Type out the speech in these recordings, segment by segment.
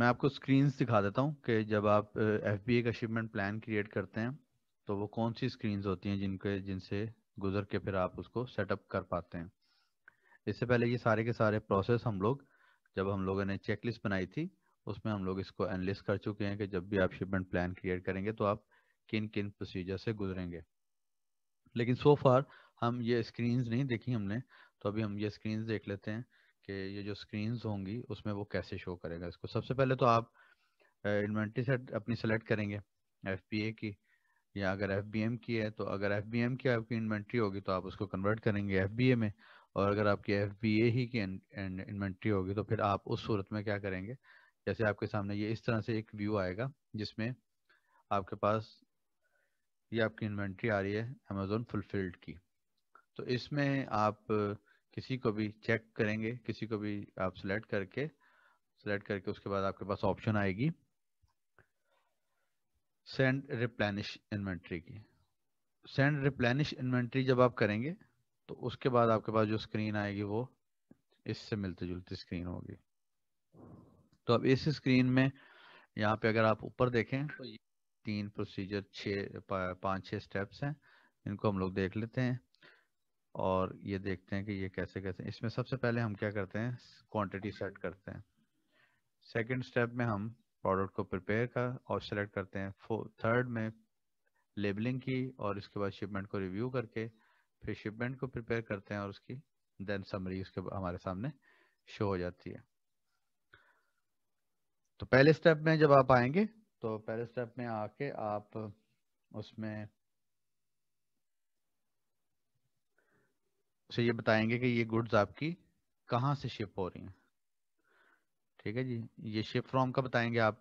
मैं आपको स्क्रीन दिखा देता हूँ कि जब आप एफ बी ए का शिपमेंट प्लान क्रिएट करते हैं तो वो कौन सी स्क्रीन होती हैं जिनके जिनसे गुजर के फिर आप उसको सेटअप कर पाते हैं इससे पहले ये सारे के सारे प्रोसेस हम लोग जब हम लोगों ने चेकलिस्ट बनाई थी उसमें हम लोग इसको एनालिस्ट कर चुके हैं कि जब भी आप शिपमेंट प्लान क्रिएट करेंगे तो आप किन किन प्रोसीजर से गुजरेंगे लेकिन सो फार हम ये स्क्रीन नहीं देखी हमने तो अभी हम ये स्क्रीन देख लेते हैं कि ये जो स्क्रीन होंगी उसमें वो कैसे शो करेगा इसको सबसे पहले तो आप इन्वेंट्री सेट अपनी सेलेक्ट करेंगे एफ की या अगर एफ की है तो अगर एफ की आपकी इन्वेंट्री होगी तो आप उसको कन्वर्ट करेंगे एफ में और अगर आपकी एफ ही की इन्वेंट्री होगी तो फिर आप उस सूरत में क्या करेंगे जैसे आपके सामने ये इस तरह से एक व्यू आएगा जिसमें आपके पास ये आपकी इन्वेंट्री आ रही है अमेजोन फुलफिल्ड की तो इसमें आप किसी को भी चेक करेंगे किसी को भी आप सिलेक्ट करके सिलेक्ट करके उसके बाद आपके पास ऑप्शन आएगी सेंड रिप्लेनिश इन्वेंट्री की सेंड रिप्लेनिश इन्वेंट्री जब आप करेंगे तो उसके बाद आपके पास जो स्क्रीन आएगी वो इससे मिलती जुलती स्क्रीन होगी तो अब इस स्क्रीन में यहाँ पे अगर आप ऊपर देखें तो तीन प्रोसीजर छः पाँच छः स्टेप्स हैं इनको हम लोग देख लेते हैं और ये देखते हैं कि ये कैसे कैसे इसमें सबसे पहले हम क्या करते हैं क्वांटिटी सेट करते हैं सेकंड स्टेप में हम प्रोडक्ट को प्रिपेयर कर और सेलेक्ट करते हैं थर्ड में लेबलिंग की और इसके बाद शिपमेंट को रिव्यू करके फिर शिपमेंट को प्रिपेयर करते हैं और उसकी देन समरी उसके हमारे सामने शो हो जाती है तो पहले स्टेप में जब आप आएंगे तो पहले स्टेप में आके आप उसमें से ये बताएंगे कि ये गुड्स आपकी कहाँ से शिप हो रही हैं ठीक है जी ये शिप फ्रॉम का बताएंगे आप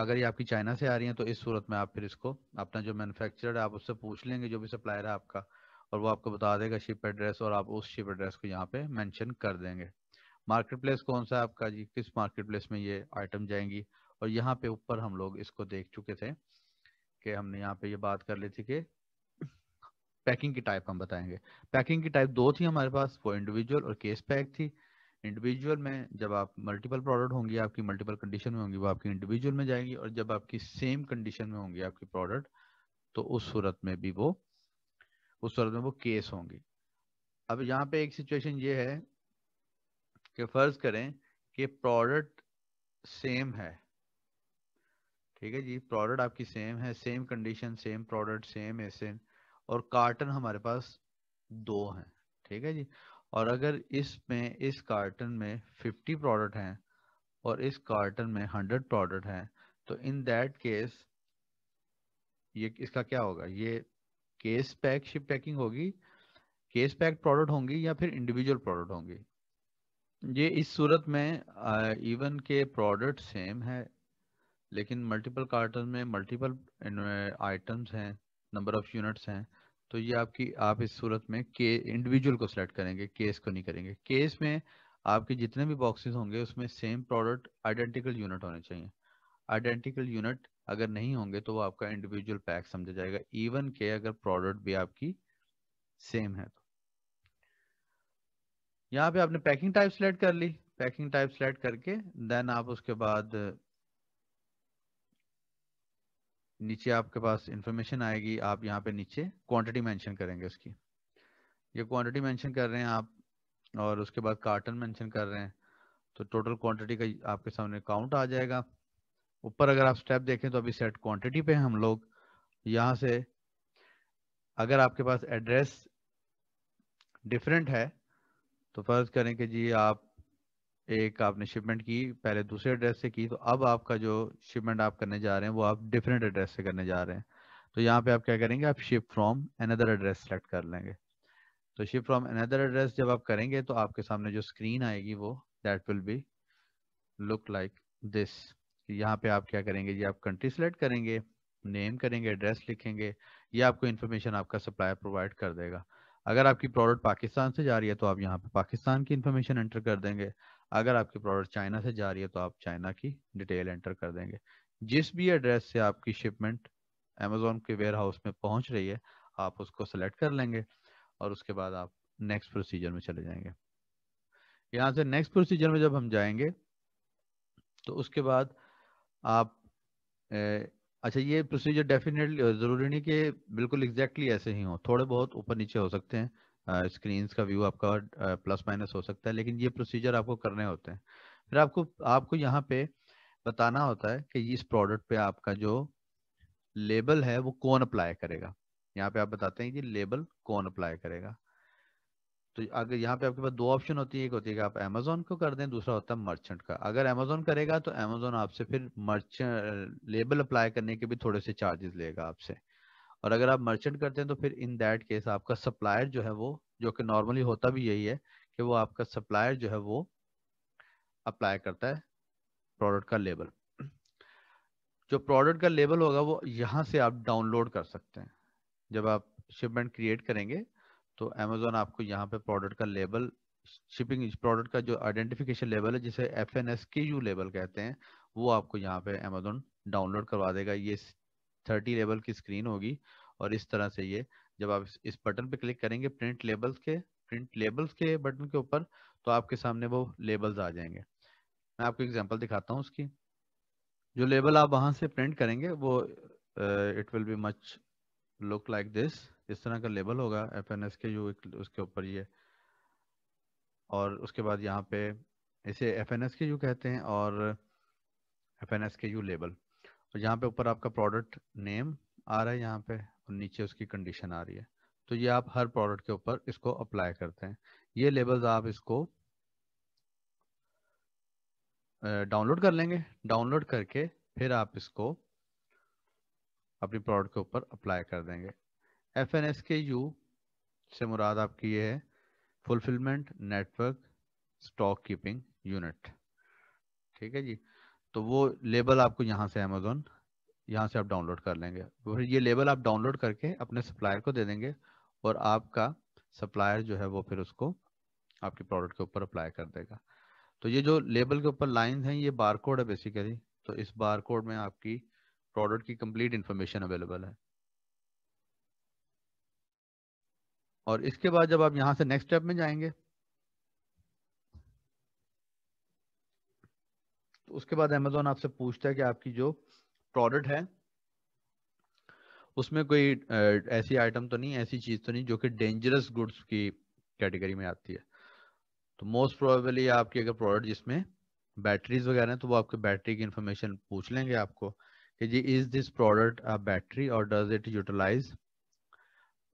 अगर ये आपकी चाइना से आ रही हैं तो इस सूरत में आप फिर इसको अपना जो मैनुफेक्चर है आप उससे पूछ लेंगे जो भी सप्लायर है आपका और वो आपको बता देगा शिप एड्रेस और आप उस शिप एड्रेस को यहाँ पे मैंशन कर देंगे मार्केट प्लेस कौन सा है आपका जी किस मार्केट प्लेस में ये आइटम जाएंगी और यहाँ पे ऊपर हम लोग इसको देख चुके थे कि हमने यहाँ पे ये बात कर ली थी कि पैकिंग की टाइप हम बताएंगे पैकिंग की टाइप दो थी हमारे पास वो इंडिविजुअल और केस पैक थी इंडिविजुअल में जब आप मल्टीपल प्रोडक्ट होंगी आपकी मल्टीपल कंडीशन में होंगी वो आपकी इंडिविजुअल में जाएंगी और जब आपकी सेम कंडीशन में होंगी आपकी प्रोडक्ट तो उस सूरत में भी वो उस सूरत में वो केस होंगी अब यहाँ पे एक सिचुएशन ये है कि फर्ज करें कि प्रोडक्ट सेम है ठीक है जी प्रोडक्ट आपकी सेम है same condition same product same एसेंट और कार्टन हमारे पास दो हैं ठीक है जी और अगर इसमें इस कार्टन में 50 प्रोडक्ट हैं और इस कार्टन में 100 प्रोडक्ट हैं तो इन दैट केस ये इसका क्या होगा ये केस पैक शिप पैकिंग होगी केस पैक प्रोडक्ट होंगी या फिर इंडिविजुअल प्रोडक्ट होंगी ये इस सूरत में इवन के प्रोडक्ट सेम है लेकिन मल्टीपल कार्टन में मल्टीपल आइटम्स हैं नंबर ऑफ यूनिट्स हैं तो ये आपकी आप इस सूरत में के इंडिविजुअल को सिलेक्ट करेंगे केस को नहीं करेंगे केस में आपके जितने भी बॉक्सेस होंगे उसमें सेम प्रोडक्ट आइडेंटिकल यूनिट होने चाहिए आइडेंटिकल यूनिट अगर नहीं होंगे तो वो आपका इंडिविजुअल पैक समझा जाएगा इवन के अगर प्रोडक्ट भी आपकी सेम है तो यहाँ पे आपने पैकिंग टाइप सिलेक्ट कर ली पैकिंग टाइप सिलेक्ट करके देन आप उसके बाद नीचे आपके पास इंफॉर्मेशन आएगी आप यहाँ पे नीचे क्वांटिटी मेंशन करेंगे उसकी ये क्वांटिटी मेंशन कर रहे हैं आप और उसके बाद कार्टन मेंशन कर रहे हैं तो टोटल क्वांटिटी का आपके सामने काउंट आ जाएगा ऊपर अगर आप स्टेप देखें तो अभी सेट क्वांटिटी पे हम लोग यहाँ से अगर आपके पास एड्रेस डिफरेंट है तो फर्ज करें कि जी आप एक आपने शिपमेंट की पहले दूसरे एड्रेस से की तो अब आपका जो शिपमेंट आप करने जा रहे हैं वो आप डिफरेंट एड्रेस से करने जा रहे हैं तो यहाँ पे आप क्या करेंगे आप ship from another address select कर लेंगे तो शिप फ्रॉम अनदर एड्रेस जब आप करेंगे तो आपके सामने जो स्क्रीन आएगी वो that will be look like this यहाँ पे आप क्या करेंगे जी आप कंट्री सेलेक्ट करेंगे नेम करेंगे एड्रेस लिखेंगे ये आपको इन्फॉर्मेशन आपका सप्लायर प्रोवाइड कर देगा अगर आपकी प्रोडक्ट पाकिस्तान से जा रही है तो आप यहाँ पे पाकिस्तान की इन्फॉर्मेशन एंटर कर देंगे अगर आपकी प्रोडक्ट चाइना से जा रही है तो आप चाइना की डिटेल एंटर कर देंगे जिस भी एड्रेस से आपकी शिपमेंट अमेजोन के वेयर हाउस में पहुंच रही है आप उसको सेलेक्ट कर लेंगे और उसके बाद आप नेक्स्ट प्रोसीजर में चले जाएंगे यहाँ से नेक्स्ट प्रोसीजर में जब हम जाएंगे तो उसके बाद आप ए, अच्छा ये प्रोसीजर डेफिनेटली ज़रूरी नहीं कि बिल्कुल एग्जैक्टली exactly ऐसे ही हो थोड़े बहुत ऊपर नीचे हो सकते हैं स्क्रीन का व्यू आपका प्लस माइनस हो सकता है लेकिन ये प्रोसीजर आपको करने होते हैं फिर आपको आपको यहाँ पे बताना होता है कि इस प्रोडक्ट पे आपका जो लेबल है वो कौन अप्लाई करेगा यहाँ पे आप बताते हैं कि लेबल कौन अप्लाई करेगा तो अगर यहाँ पे आपके पास दो ऑप्शन होती है एक होती है कि आप अमेजोन को कर दें दूसरा होता है मर्चेंट का अगर अमेजोन करेगा तो अमेजोन आपसे फिर मर्चेंट लेबल अप्लाई करने के भी थोड़े से चार्जेस लेगा आपसे और अगर आप मर्चेंट करते हैं तो फिर इन दैट केस आपका सप्लायर जो है वो जो कि नॉर्मली होता भी यही है कि वो आपका सप्लायर जो है वो अप्लाई करता है प्रोडक्ट का लेबल जो प्रोडक्ट का लेबल होगा वो यहाँ से आप डाउनलोड कर सकते हैं जब आप शिपमेंट क्रिएट करेंगे तो अमेजोन आपको यहाँ पे प्रोडक्ट का लेबल शिपिंग प्रोडक्ट का जो आइडेंटिफिकेशन लेबल है जिसे F N S K U label कहते हैं वो आपको यहाँ पे अमेजोन डाउनलोड करवा देगा ये थर्टी लेवल की स्क्रीन होगी और इस तरह से ये जब आप इस बटन पे क्लिक करेंगे प्रिंट लेबल्स के प्रिंट लेबल्स के बटन के ऊपर तो आपके सामने वो लेबल्स आ जाएंगे मैं आपको एग्जांपल दिखाता हूँ उसकी जो लेबल आप वहां से प्रिंट करेंगे वो it will be much look like this इस तरह का लेबल होगा F N S K U उसके ऊपर ये और उसके बाद यहाँ पे इसे F N S K U कहते हैं और F N S K U label और यहाँ पे ऊपर आपका प्रोडक्ट नेम आ रहा है यहाँ पे और नीचे उसकी कंडीशन आ रही है तो ये आप हर प्रोडक्ट के ऊपर इसको अप्लाई करते हैं ये लेबल्स आप इसको डाउनलोड कर लेंगे डाउनलोड करके फिर आप इसको अपनी प्रोडक्ट के ऊपर अप्लाई कर देंगे F N S K U से मुराद आपकी ये है fulfilment network stock keeping unit ठीक है जी तो वो लेबल आपको यहाँ से अमेजोन यहाँ से आप डाउनलोड कर लेंगे फिर ये लेबल आप डाउनलोड करके अपने सप्लायर को दे देंगे और आपका सप्लायर जो है वो फिर उसको आपके प्रोडक्ट के ऊपर अप्लाई कर देगा तो ये जो लेबल के ऊपर लाइन हैं ये बार कोड है बेसिकली तो इस बार कोड में आपकी प्रोडक्ट की कंप्लीट इन्फॉर्मेशन अवेलेबल है और इसके बाद जब आप यहाँ से नेक्स्ट स्टेप में जाएंगे उसके बाद अमेजोन आपसे पूछता है कि आपकी जो प्रोडक्ट है उसमें कोई ऐसी आइटम तो नहीं ऐसी चीज तो नहीं जो कि डेंजरस गुड्स की कैटेगरी में आती है तो मोस्ट प्रोबेबली आपकी अगर प्रोडक्ट जिसमें बैटरीज वगैरह हैं तो वो आपके बैटरी की इन्फॉर्मेशन पूछ लेंगे आपको कि जी is this product a battery और डज इट यूटिलाइज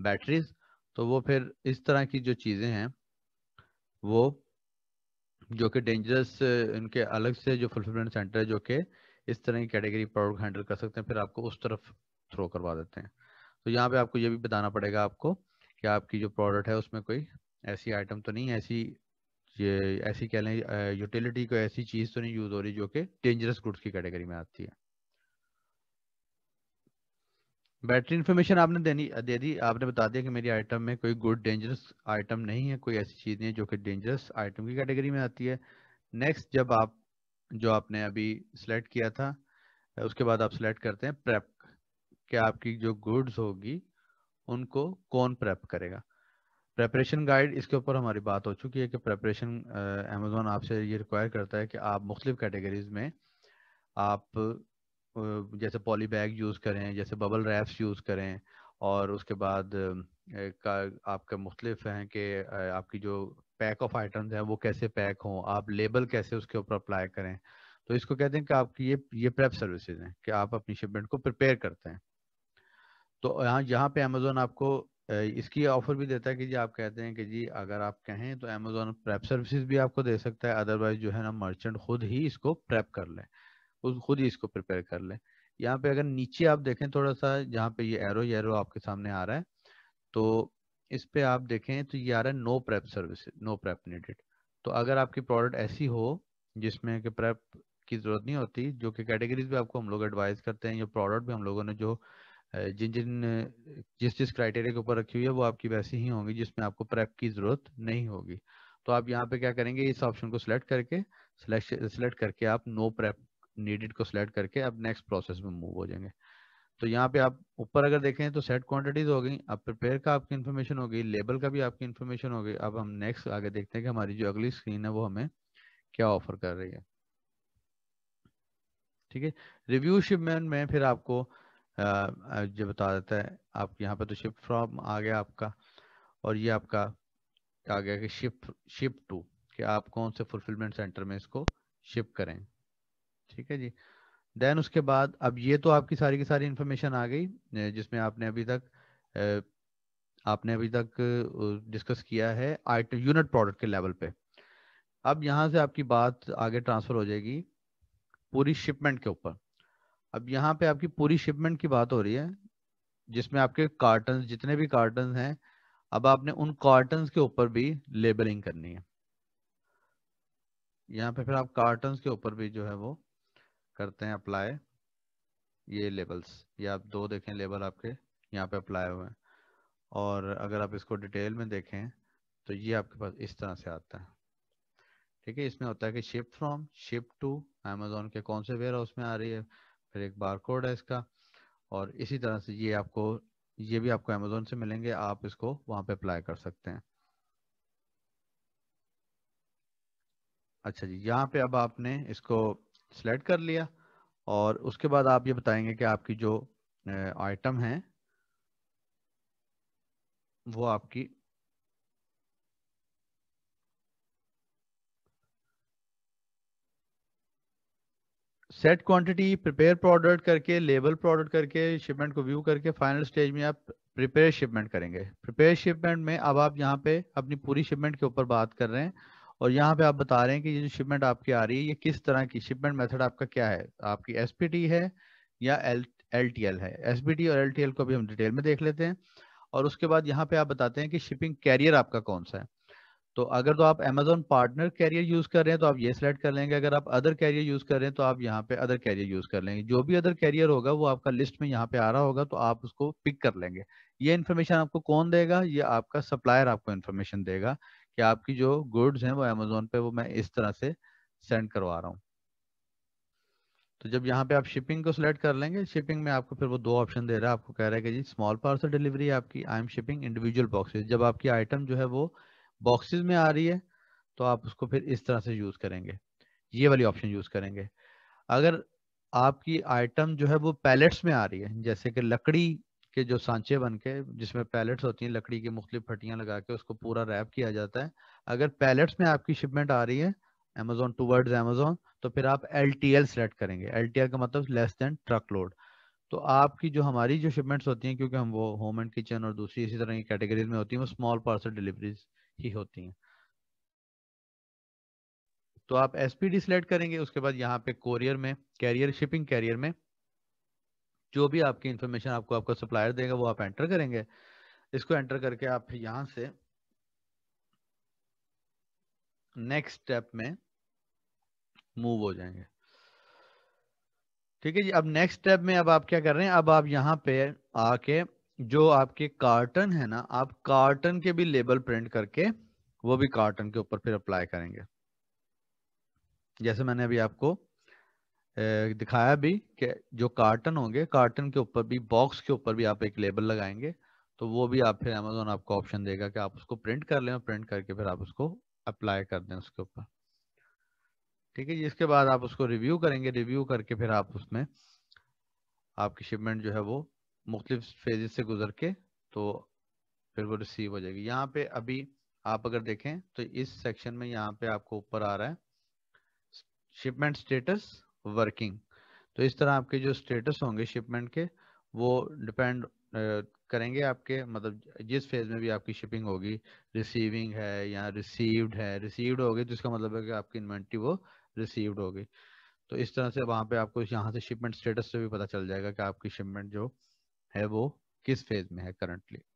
बैटरीज तो वो फिर इस तरह की जो चीज़ें हैं वो जो कि डेंजरस इनके अलग से जो फुलफिलमेंट सेंटर है जो कि इस तरह की कैटेगरी प्रोडक्ट हैंडल कर सकते हैं फिर आपको उस तरफ थ्रो करवा देते हैं तो यहाँ पे आपको ये भी बताना पड़ेगा आपको कि आपकी जो प्रोडक्ट है उसमें कोई ऐसी आइटम तो नहीं ऐसी ये ऐसी कह लें यूटिलिटी कोई ऐसी चीज़ तो नहीं यूज़ हो रही जो कि डेंजरस गुड्स की कैटेगरी में आती है बैटरी इन्फॉर्मेशन आपने देनी दे दी आपने बता दिया कि मेरी आइटम में कोई गुड डेंजरस आइटम नहीं है कोई ऐसी चीज़ नहीं है जो कि डेंजरस आइटम की कैटेगरी में आती है नेक्स्ट जब आप जो आपने अभी सिलेक्ट किया था उसके बाद आप सिलेक्ट करते हैं प्रेप कि आपकी जो गुड्स होगी उनको कौन प्रेप करेगा प्रेपरेशन गाइड इसके ऊपर हमारी बात हो चुकी है कि प्रेपरेशन अमेजोन आपसे ये रिक्वायर करता है कि आप मुख्तलिफ कैटेगरीज में आप जैसे पॉली बैग यूज़ करें जैसे बबल रैप्स यूज़ करें और उसके बाद का आपका मुख्तलिफ हैं कि आपकी जो पैक ऑफ आइटम्स हैं वो कैसे पैक हों आप लेबल कैसे उसके ऊपर अप्लाई करें तो इसको कहते हैं कि आपकी ये ये प्रेप सर्विसेज हैं कि आप अपनी शिपमेंट को प्रिपेयर करते हैं तो यहाँ यहाँ पे अमेजोन आपको इसकी ऑफर भी देता है कि जी आप कहते हैं कि जी अगर आप कहें तो अमेजोन प्रेप सर्विसेज भी आपको दे सकता है अदरवाइज जो है ना मर्चेंट खुद ही इसको प्रेप कर लें उस खुद ही इसको प्रिपेयर कर लें यहाँ पे अगर नीचे आप देखें थोड़ा सा जहाँ पे ये एरो एरो आपके सामने आ रहा है तो इस पे आप देखें तो ये आ रहा है no prep service no prep needed तो अगर आपकी प्रोडक्ट ऐसी हो जिसमें कि प्रेप की जरूरत नहीं होती जो कि कैटेगरीज भी आपको हम लोग एडवाइस करते हैं ये प्रोडक्ट भी हम लोगों ने जो जिन जिन जिस जिस क्राइटेरिया के ऊपर रखी हुई है वो आपकी वैसी ही होंगी जिसमें आपको प्रेप की जरूरत नहीं होगी तो आप यहाँ पे क्या करेंगे इस ऑप्शन को सिलेक्ट करके सिलेक्ट करके आप नो प्रेप नीडेड को सिलेक्ट करके अब नेक्स्ट प्रोसेस में मूव हो जाएंगे तो यहाँ पे आप ऊपर अगर देखें तो सेट क्वांटिटीज हो गई अब प्रिपेयर का आपकी इन्फॉर्मेशन हो गई लेबल का भी आपकी इन्फॉर्मेशन हो गई अब हम नेक्स्ट आगे देखते हैं कि हमारी जो अगली स्क्रीन है वो हमें क्या ऑफर कर रही है ठीक है रिव्यू शिपमेंट में फिर आपको जो बता देता है आप यहाँ पे तो शिप फ्रॉम आ गया आपका और ये आपका आ गया कि शिप शिप टू कि आप कौन से फुलफिलमेंट सेंटर में इसको शिप करें ठीक है जी देन उसके बाद अब ये तो आपकी सारी की सारी इन्फॉर्मेशन आ गई जिसमें आपने अभी तक आपने अभी तक डिस्कस किया है आइटम यूनिट प्रोडक्ट के लेवल पे अब यहाँ से आपकी बात आगे ट्रांसफर हो जाएगी पूरी शिपमेंट के ऊपर अब यहाँ पे आपकी पूरी शिपमेंट की बात हो रही है जिसमें आपके कार्टन जितने भी कार्टन हैं अब आपने उन कार्टन के ऊपर भी लेबलिंग करनी है यहाँ पे फिर आप कार्टन के ऊपर भी जो है वो करते हैं अप्लाई ये लेबल्स ये आप दो देखें लेबल आपके यहाँ पे अप्लाई हुए हैं और अगर आप इसको डिटेल में देखें तो ये आपके पास इस तरह से आता है ठीक है इसमें होता है कि ship from ship to Amazon के कौन से वेयर हाउस में आ रही है फिर एक बार कोड है इसका और इसी तरह से ये आपको ये भी आपको अमेजोन से मिलेंगे आप इसको वहाँ पे अप्लाई कर सकते हैं अच्छा जी यहाँ पे अब आपने इसको सेलेक्ट कर लिया और उसके बाद आप ये बताएंगे कि आपकी जो आइटम है वो आपकी सेट क्वांटिटी प्रिपेयर प्रोडक्ट करके लेबल प्रोडक्ट करके शिपमेंट को व्यू करके फाइनल स्टेज में आप प्रिपेयर शिपमेंट करेंगे प्रिपेयर शिपमेंट में अब आप यहाँ पे अपनी पूरी शिपमेंट के ऊपर बात कर रहे हैं और यहाँ पे आप बता रहे हैं कि ये जो शिपमेंट आपकी आ रही है ये किस तरह की शिपमेंट मेथड आपका क्या है आपकी एस है या एल एल है एस और एल को भी हम डिटेल में देख लेते हैं और उसके बाद यहाँ पे आप बताते हैं कि शिपिंग कैरियर आपका कौन सा है तो अगर तो आप अमेजोन पार्टनर कैरियर यूज कर रहे हैं तो आप ये सिलेक्ट कर लेंगे अगर आप अदर कैरियर यूज कर रहे हैं तो आप यहाँ पे अदर कैरियर यूज कर लेंगे जो भी अदर कैरियर होगा वो आपका लिस्ट में यहाँ पे आ रहा होगा तो आप उसको पिक कर लेंगे ये इन्फॉर्मेशन आपको कौन देगा ये आपका सप्लायर आपको इन्फॉर्मेशन देगा कि आपकी जो गुड्स हैं वो अमेजोन पे वो मैं इस तरह से सेंड करवा रहा हूँ तो जब यहाँ पे आप शिपिंग को सिलेक्ट कर लेंगे शिपिंग में आपको फिर वो दो ऑप्शन दे रहा है आपको कह रहा है कि जी स्मॉल पार्सल डिलीवरी आपकी I am shipping individual boxes जब आपकी आइटम जो है वो बॉक्सेज में आ रही है तो आप उसको फिर इस तरह से यूज़ करेंगे ये वाली ऑप्शन यूज़ करेंगे अगर आपकी आइटम जो है वो पैलेट्स में आ रही है जैसे कि लकड़ी के जो सांचे बन के जिसमें पैलेट्स होती हैं लकड़ी की मुख्तलिफ फटियाँ लगा के उसको पूरा रैप किया जाता है अगर पैलेट्स में आपकी शिपमेंट आ रही है अमेजोन टू वर्ड्स अमेजोन तो फिर आप एल टी एल सेलेक्ट करेंगे एल टी एल का मतलब लेस देन ट्रक लोड तो आपकी जो हमारी जो शिपमेंट्स होती हैं क्योंकि हम वो होम एंड किचन और दूसरी इसी तरह की कैटेगरीज में होती हैं वो स्मॉल पार्सल डिलीवरीज ही होती हैं तो आप एस पी डी सेलेक्ट करेंगे उसके बाद यहाँ पे कोरियर में कैरियर शिपिंग कैरियर में जो भी आपकी इन्फॉर्मेशन आपको आपका सप्लायर देगा वो आप एंटर करेंगे इसको एंटर करके आप यहाँ से नेक्स्ट स्टेप में मूव हो जाएंगे ठीक है जी अब नेक्स्ट स्टेप में अब आप क्या कर रहे हैं अब आप यहाँ पे आके जो आपके कार्टन है ना आप कार्टन के भी लेबल प्रिंट करके वो भी कार्टन के ऊपर फिर अप्लाई करेंगे जैसे मैंने अभी आपको दिखाया भी कि जो कार्टन होंगे कार्टन के ऊपर भी बॉक्स के ऊपर भी आप एक लेबल लगाएंगे तो वो भी आप फिर अमेजोन आपको ऑप्शन देगा कि आप उसको प्रिंट कर लें प्रिंट करके फिर आप उसको अप्लाई कर दें उसके ऊपर ठीक है जी इसके बाद आप उसको रिव्यू करेंगे रिव्यू करके फिर आप उसमें आपकी शिपमेंट जो है वो मुख्तलिफ फेजेस से गुजर के तो फिर वो रिसीव हो जाएगी यहाँ पे अभी आप अगर देखें तो इस सेक्शन में यहाँ पे आपको ऊपर आ रहा है शिपमेंट स्टेटस वर्किंग तो इस तरह आपके जो स्टेटस होंगे शिपमेंट के वो डिपेंड करेंगे आपके मतलब जिस फेज में भी आपकी शिपिंग होगी रिसीविंग है या रिसीव्ड है रिसीव्ड होगी तो इसका मतलब है कि आपकी इन्वेंट्री वो रिसीव्ड होगी तो इस तरह से वहाँ पे आपको यहाँ से शिपमेंट स्टेटस से भी पता चल जाएगा कि आपकी शिपमेंट जो है वो किस फेज में है करंटली